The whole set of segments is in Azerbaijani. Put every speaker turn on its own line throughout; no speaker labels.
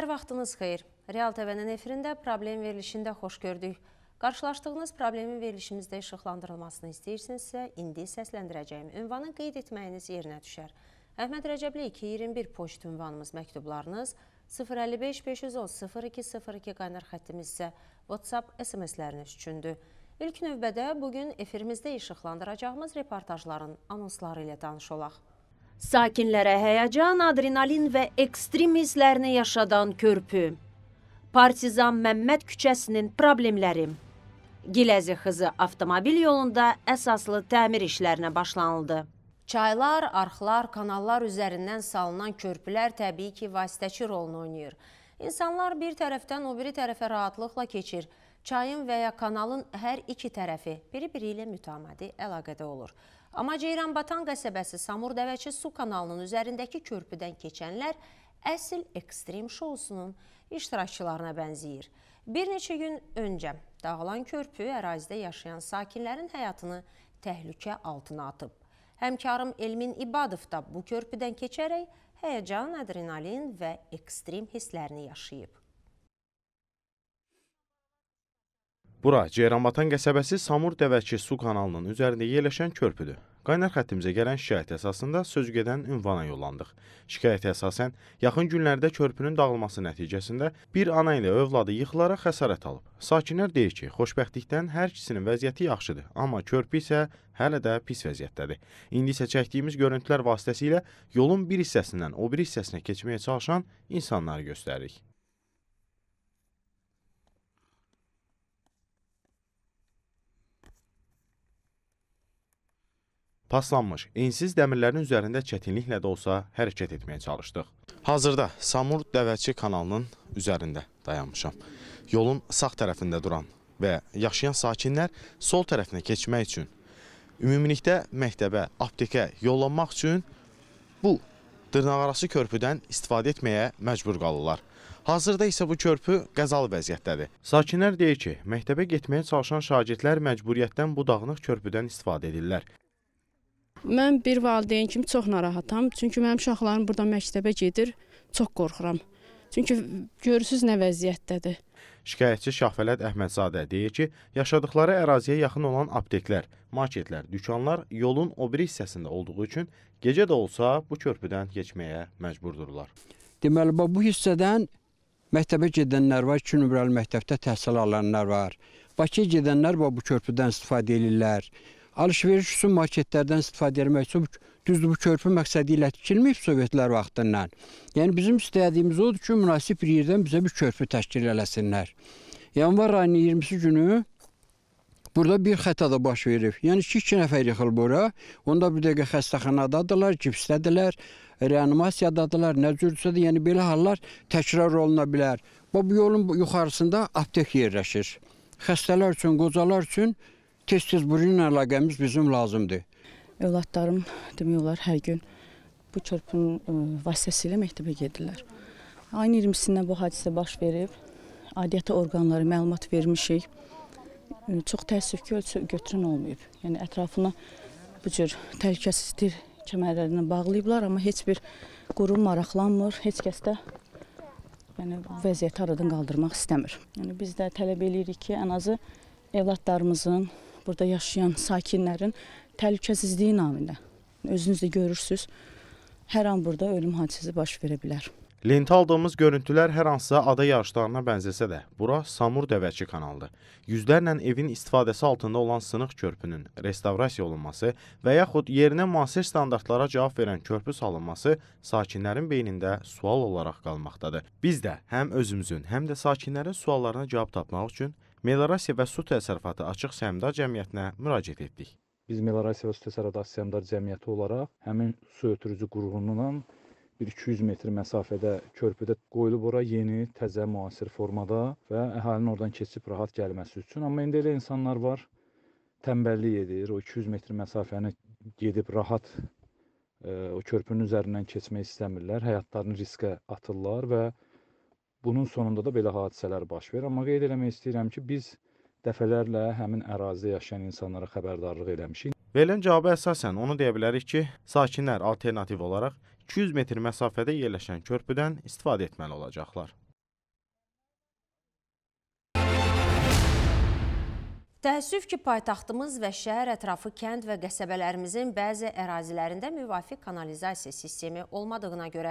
Hər vaxtınız xeyir. Real TV-nin efirində problem verilişində xoş gördük. Qarşılaşdığınız problemin verilişimizdə işıqlandırılmasını istəyirsinizsə, indi səsləndirəcəyim ünvanı qeyd etməyiniz yerinə düşər. Əhməd Rəcəbli 221 poçt ünvanımız məktublarınız 055-510-0202 qaynar xəttimiz isə WhatsApp SMS-ləriniz üçündür. İlk növbədə bugün efirimizdə işıqlandıracağımız reportajların anonsları ilə tanış olaq. Sakinlərə həyəcan, adrenalin və ekstrem hisslərini yaşadan körpü. Partizan Məmməd küçəsinin problemləri. Giləzi xızı avtomobil yolunda əsaslı təmir işlərinə başlanıldı. Çaylar, arxlar, kanallar üzərindən salınan körpülər təbii ki, vasitəçi rolunu oynayır. İnsanlar bir tərəfdən o biri tərəfə rahatlıqla keçir. Çayın və ya kanalın hər iki tərəfi biri-biri ilə mütəmadi əlaqədə olur. Amma Ceyranbatan qəsəbəsi Samur Dəvəçi su kanalının üzərindəki körpüdən keçənlər əsl ekstrem şousunun iştirakçılarına bənziyir. Bir neçə gün öncə dağılan körpü ərazidə yaşayan sakinlərin həyatını təhlükə altına atıb. Həmkarım Elmin İbadov da bu körpüdən keçərək həyəcan, adrenalin və ekstrem hisslərini yaşayıb.
Bura Ceyranbatan qəsəbəsi Samur Dəvəki su kanalının üzərində yerləşən körpüdür. Qaynar xəttimizə gələn şikayət əsasında sözgedən ünvana yollandıq. Şikayətə əsasən yaxın günlərdə körpünün dağılması nəticəsində bir ana ilə övladı yıxılaraq xəsarət alıb. Sakinlər deyir ki, xoşbəxtlikdən hər ikisinin vəziyyəti yaxşıdır, amma körpü isə hələ də pis vəziyyətdədir. İndi isə çəkdiyimiz görüntülər vasitəsilə yolun bir hissəsindən o bir hissəsinə keçməyə çalışan insanları göstəririk. Paslanmış ensiz dəmirlərin üzərində çətinliklə də olsa hərəkət etməyə çalışdıq. Hazırda Samur Dəvəçi kanalının üzərində dayanmışam. Yolun sağ tərəfində duran və yaşayan sakinlər sol tərəfinə keçmək üçün, ümumilikdə məktəbə, aptekə yollanmaq üçün bu dırnaqarası körpüdən istifadə etməyə məcbur qalırlar. Hazırda isə bu körpü qəzalı vəziyyətdədir. Sakinlər deyir ki, məktəbə getməyə çalışan şagirdlər məcburiyyətdən bu dağınıq körpüdən istifadə edirlər.
Mən bir valideyn kimi çox narahatam, çünki mənim uşaqlarım burada məktəbə gedir, çox qorxuram. Çünki görürsüz nə vəziyyətdədir.
Şikayətçi Şahvələt Əhmədzadə deyir ki, yaşadıqları əraziyə yaxın olan apteklər, marketlər, dükanlar yolun o biri hissəsində olduğu üçün gecə də olsa bu körpüdən keçməyə məcburdurlar. Deməli, bu hissədən məktəbə gedənlər var, 2 nömrəli məktəbdə təhsil alanlar var. Bakıya gedənlər bu körpüdən istifadə edirlər. Alışveriş üçün marketlərdən istifadə etmək üçün düzdür bu körpü məqsədi ilə tikilməyib Sovetlər vaxtından. Yəni bizim istədiyimiz odur ki, münasib bir yerdən bizə bir körpü təşkil eləsinlər. Yanvar ayının 20-si günü Burada bir xəta da baş verib. Yəni 2-2 nəfər yıxıl bura. Onda bir dəqiqə xəstəxanadadılar, gipsdədirlər, reanimasiyadadılar, nə cürdüsə də, yəni belə hallar təkrar oluna bilər. Bu yolun yuxarısında aptek yerləşir. Xəstələr üçün, qocalar üçün Tez-tez bununla əlaqəmiz bizim lazımdır.
Övladlarım demək olar hər gün bu körpünün e, vasitəsilə məktəbə gedirlər. Ayın 20-sində bu hadisə baş verib. Adiyyata orqanları məlumat vermişik. E, çox təəssüf ki, götürən olmayıb. Yəni ətrafına bu cür təhlükəsizdir kəmərlərinə bağlayıblar, amma heç bir qurum maraqlanmır, heç kəs də yəni vəziyyəti aradan qaldırmaq istəmir. Yəni biz də tələb eləyirik ki, ən azı evladlarımızın burada yaşayan sakinlərin təhlükəsizliyi naminə. Özünüz də görürsüz, hər an burada ölüm hadisəsi baş verə bilər.
Lentə aldığımız görüntülər hər hansısa ada yarışlarına bənzəsə də, bura Samur dəvəçi kanalıdır. Yüzlərlə evin istifadəsi altında olan sınıq körpünün restavrasiya olunması və yaxud yerinə müasir standartlara cavab verən körpü salınması sakinlərin beynində sual olaraq qalmaqdadır. Biz də həm özümüzün, həm də sakinlərin suallarına cavab tapmaq üçün Melorasiya və Su Təsərrüfatı Açıq Səhmdar Cəmiyyətinə müraciət etdik.
Biz Melorasiya və Su Təsərrüfatı Açıq Səhmdar Cəmiyyəti olaraq həmin su ötürücü qurğunundan bir 200 metr məsafədə körpüdə qoyulub ora yeni, təzə, müasir formada və əhalinin oradan keçib rahat gəlməsi üçün. Amma indi elə insanlar var, tənbəllik edir, o 200 metr məsafəni gedib rahat e, o körpünün üzərindən keçmək istəmirlər, həyatlarını riskə atırlar və Bunun sonunda da belə hadisələr baş verir. Amma qeyd eləmək istəyirəm ki, biz dəfələrlə həmin ərazidə yaşayan insanlara xəbərdarlıq eləmişik.
Verilən cavaba əsasən onu deyə bilərik ki, sakinlər alternativ olaraq 200 metr məsafədə yerləşən körpüdən istifadə etməli olacaqlar.
Təəssüf ki, paytaxtımız və şəhər ətrafı kənd və qəsəbələrimizin bəzi ərazilərində müvafiq kanalizasiya sistemi olmadığına görə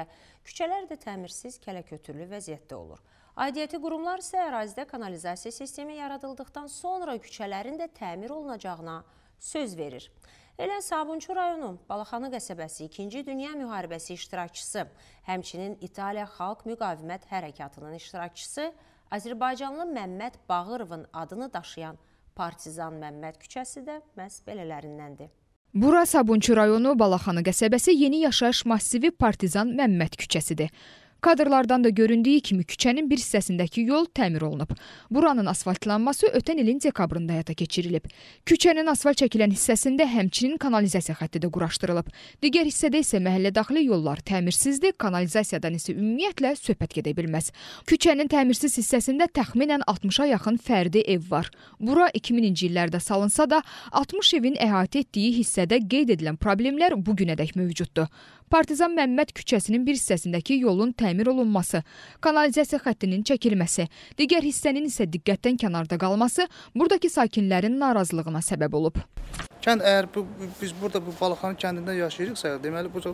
küçələr də təmirsiz kələkötürlü vəziyyətdə olur. Aidiyyəti qurumlar isə ərazidə kanalizasiya sistemi yaradıldıqdan sonra küçələrin də təmir olunacağına söz verir. Elə Sabunçu rayonu Balaxanı qəsəbəsi 2-ci Dünya müharibəsi iştirakçısı, həmçinin İtaliya Xalq Müqavimət Hərəkatının iştirakçısı Azərbaycanlı Məmməd Bağırovun adını daşıyan Partizan Məmməd küçəsi də məhz belələrindəndir.
Bura Sabunçu rayonu Balaxanı qəsəbəsi yeni yaşayış massivi Partizan Məmməd küçəsidir. Kadrlardan da göründüyü kimi küçənin bir hissəsindəki yol təmir olunub. Buranın asfaltlanması ötən ilin dekabrında həyata keçirilib. Küçənin asfalt çəkilən hissəsində həmçinin kanalizasiya xətti də quraşdırılıb. Digər hissədə isə məhəllə daxili yollar təmirsizdir, kanalizasiyadan isə ümumiyyətlə söhbət gedə bilməz. Küçənin təmirsiz hissəsində təxminən 60-a yaxın fərdi ev var. Bura 2000-ci illərdə salınsa da 60 evin əhatə etdiyi hissədə qeyd edilən problemlər bu günədək mövcuddur. Partizan Məmməd küçəsinin bir hissəsindəki yolun təmir olunması, kanalizasiya xəttinin çəkilməsi, digər hissənin isə diqqətdən kənarda qalması buradakı sakinlərin narazılığına səbəb olub. Kənd
əgər bu, biz burada bu Balıxanı kəndində yaşayırıqsa, deməli bu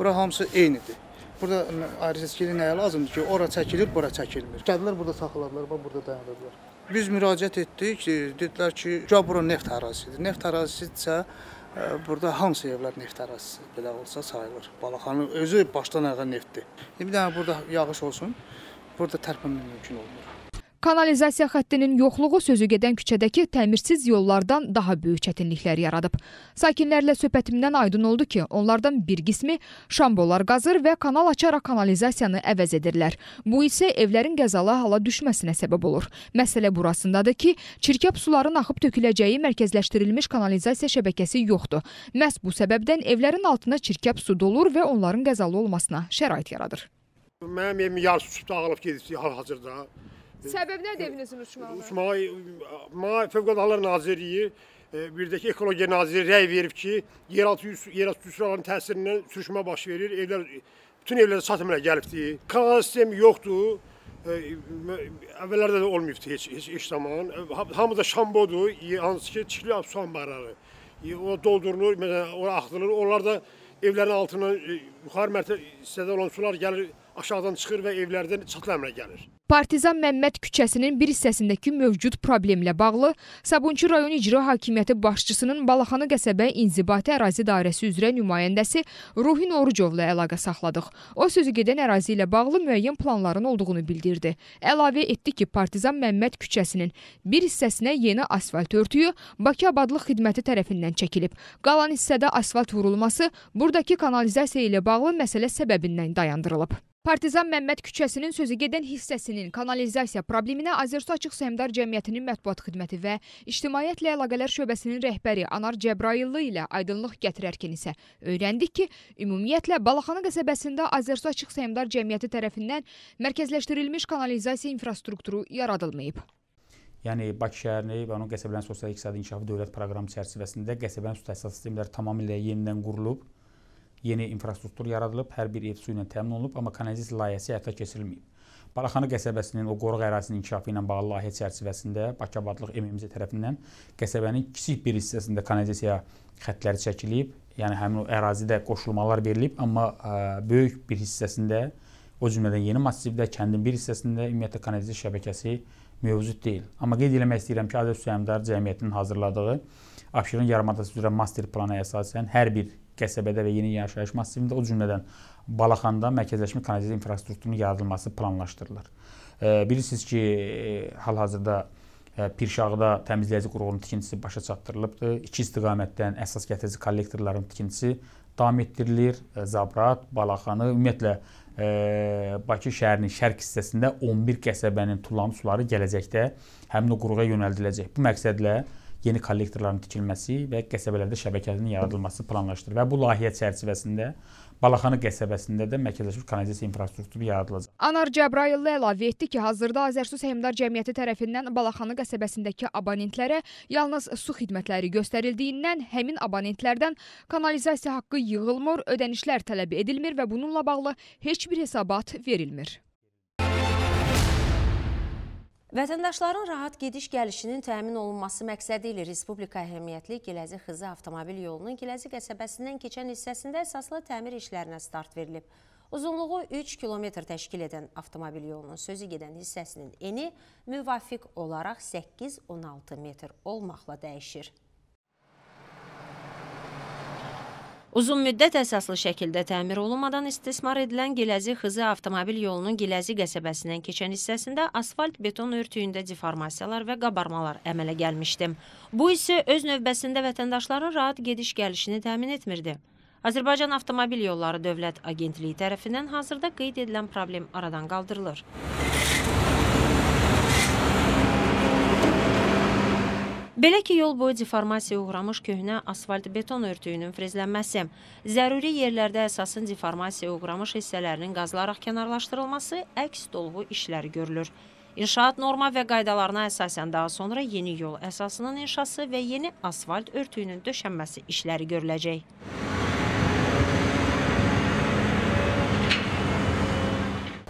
bura hamısı eynidir. Burada ayrıca nəyə lazımdır ki, ora çəkilir, bura çəkilmir. Kəndlər burada saxladılar, burada dayanırlar. Biz müraciət etdik, e, dedilər ki, bura neft ərazisidir. Neft ərazisidirsə,
Burada hansı evlər neft ərazisi belə olsa sayılır. Balaxanı özü başdan ayağa
neftdir. E, bir dənə burada yağış olsun, burada tərpənmə mümkün olmur.
Kanalizasiya xəttinin yoxluğu sözü gedən küçədəki təmirsiz yollardan daha böyük çətinliklər yaradıb. Sakinlərlə söhbətimdən aydın oldu ki, onlardan bir qismi şambolar qazır və kanal açaraq kanalizasiyanı əvəz edirlər. Bu isə evlərin qəzala hala düşməsinə səbəb olur. Məsələ burasındadır ki, çirkab suların axıb töküləcəyi mərkəzləşdirilmiş kanalizasiya şəbəkəsi yoxdur. Məhz bu səbəbdən evlərin altına çirkab su dolur və onların qəzalı olmasına şərait yaradır. Mənim
evim yarısı su dağılıb gedib hal-hazırda.
Səbəb nədir evinizin uçmağına?
Uçmağa mənə Fövqəladə Hallar Nazirliyi e, bir də ki, Ekologiya Nazirliyi rəy verib ki, yeraltı yeraltı sularının təsirindən sürüşmə baş verir. Evlər bütün evlər satımına gəlibdi. Kanal sistemi yoxdur. E, əvvəllərdə də olmayıbdı heç, heç, heç zaman. E, Hamı da şambodur, hansı ki, çikli su anbarları. O doldurulur, məsələn, ora axıdılır. Onlar da evlərin altına yuxarı mərtəbədə olan sular gəlir, aşağıdan çıxır və evlərdən çatlı əmrə gəlir.
Partizan Məmməd küçəsinin bir hissəsindəki mövcud problemlə bağlı Sabunçu rayon icra hakimiyyəti başçısının Balaxanı qəsəbə inzibati ərazi dairəsi üzrə nümayəndəsi Ruhin Orucovla əlaqə saxladıq. O sözü gedən ərazi ilə bağlı müəyyən planların olduğunu bildirdi. Əlavə etdi ki, Partizan Məmməd küçəsinin bir hissəsinə yeni asfalt örtüyü Bakı Abadlıq xidməti tərəfindən çəkilib. Qalan hissədə asfalt vurulması buradakı kanalizasiya ilə bağlı məsələ səbəbindən dayandırılıb. Partizan Məmməd küçəsinin sözü gedən hissəsinin kanalizasiya probleminə Azərsu Açıq Səhmdar Cəmiyyətinin mətbuat xidməti və İctimaiyyətlə Əlaqələr Şöbəsinin rəhbəri Anar Cəbrayıllı ilə aydınlıq gətirərkən isə öyrəndik ki, ümumiyyətlə Balaxanı qəsəbəsində Azərsu Açıq Səhmdar Cəmiyyəti tərəfindən mərkəzləşdirilmiş kanalizasiya infrastrukturu yaradılmayıb.
Yəni Bakı şəhərini və onun qəsəbələrin sosial iqtisadi inkişafı dövlət proqramı çərçivəsində qəsəbənin su təsisat sistemləri tamamilə yenidən qurulub. Yeni infrastruktur yaradılıb, hər bir ev su ilə təmin olunub, amma kanalizasiya layihəsi həyata keçirilməyib. Balaxanı qəsəbəsinin o qoruq ərazisinin inkişafı ilə bağlı layihə çərçivəsində Bakı Abadlıq MMZ tərəfindən qəsəbənin kiçik bir hissəsində kanalizasiya xətləri çəkilib. Yəni həmin o ərazidə qoşulmalar verilib, amma ə, e, böyük bir hissəsində, o cümlədən yeni massivdə, kəndin bir hissəsində ümumiyyətlə kanalizasiya şəbəkəsi mövcud deyil. Amma qeyd etmək istəyirəm ki, Azərbaycan Suyamdar Cəmiyyətinin hazırladığı Abşeron yarımadası üzrə master plana əsasən hər bir qəsəbədə və yeni yaşayış massivində, o cümlədən Balaxanda mərkəzləşmə kanalizasiya infrastrukturunun yaradılması planlaşdırılır. Bilirsiniz ki, e, hal-hazırda e, Pirşağda təmizləyici qurğunun tikintisi başa çatdırılıbdır. İki istiqamətdən əsas gətirici kollektorların tikintisi davam etdirilir. E, Zabrat, Balaxanı, ümumiyyətlə Bakı şəhərinin şərq hissəsində 11 qəsəbənin tullama suları gələcəkdə həmin o qurğuya yönəldiləcək. Bu məqsədlə yeni kollektorların tikilməsi və qəsəbələrdə şəbəkənin yaradılması planlaşdırılır və bu layihə çərçivəsində Balaxanı qəsəbəsində də mərkəzləşmiş kanalizasiya infrastrukturu yaradılacaq.
Anar Cəbrayıllı əlavə etdi ki, hazırda Azərsu Səhmdar Cəmiyyəti tərəfindən Balaxanı qəsəbəsindəki abonentlərə yalnız su xidmətləri göstərildiyindən həmin abonentlərdən kanalizasiya haqqı yığılmır, ödənişlər tələb edilmir və bununla bağlı heç bir hesabat verilmir. Vətəndaşların
rahat gediş-gəlişinin təmin olunması məqsədi ilə Respublika əhəmiyyətli Giləzi Xızı avtomobil yolunun Giləzi qəsəbəsindən keçən hissəsində əsaslı təmir işlərinə start verilib. Uzunluğu 3 kilometr təşkil edən avtomobil yolunun sözü gedən hissəsinin eni müvafiq olaraq 8-16 metr olmaqla dəyişir. Uzunmüddət əsaslı şəkildə təmir olunmadan istismar edilən Giləzi Xızı avtomobil yolunun Giləzi qəsəbəsindən keçən hissəsində asfalt beton örtüyündə deformasiyalar və qabarmalar əmələ gəlmişdi. Bu isə öz növbəsində vətəndaşların rahat gediş-gəlişini təmin etmirdi. Azərbaycan Avtomobil Yolları Dövlət Agentliyi tərəfindən hazırda qeyd edilən problem aradan qaldırılır. Belə ki, yol boyu deformasiyaya uğramış köhnə asfalt-beton örtüyünün frezlənməsi, zəruri yerlərdə əsasın deformasiyaya uğramış hissələrinin qazılaraq kənarlaşdırılması əks dolğu işləri görülür. İnşaat norma və qaydalarına əsasən daha sonra yeni yol əsasının inşası və yeni asfalt örtüyünün döşənməsi işləri görüləcək.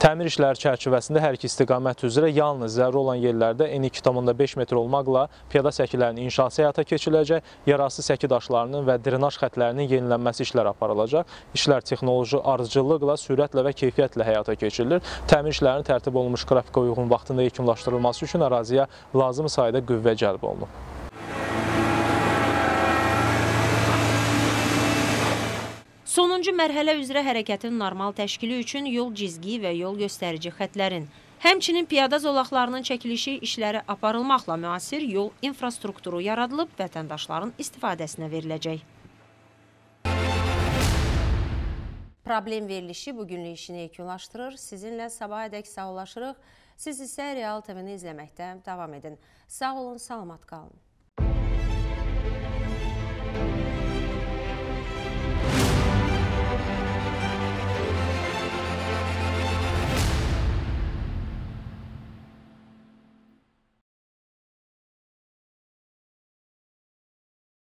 Təmir işləri çərçivəsində hər iki istiqamət üzrə yalnız zərri olan yerlərdə eni 2,5 metr olmaqla piyada səkilərinin inşası həyata keçiriləcək, yarası səki daşlarının və drenaj xətlərinin yenilənməsi işləri aparılacaq. İşlər texnoloji ardıcıllıqla, sürətlə və keyfiyyətlə həyata keçirilir. Təmir işlərinin tərtib olunmuş qrafika uyğun vaxtında yekunlaşdırılması üçün əraziyə lazım sayda qüvvə cəlb olunub.
Sonuncu mərhələ üzrə hərəkətin normal təşkili üçün yol cizgi və yol göstərici xətlərin, həmçinin piyada zolaqlarının çəkilişi işləri aparılmaqla müasir yol infrastrukturu yaradılıb vətəndaşların istifadəsinə veriləcək. Problem verilişi bugünlük işini yekunlaşdırır. Sizinlə sabaha dək sağlaşırıq. Siz isə Real TV-ni izləməkdə davam edin. Sağ olun, salamat qalın.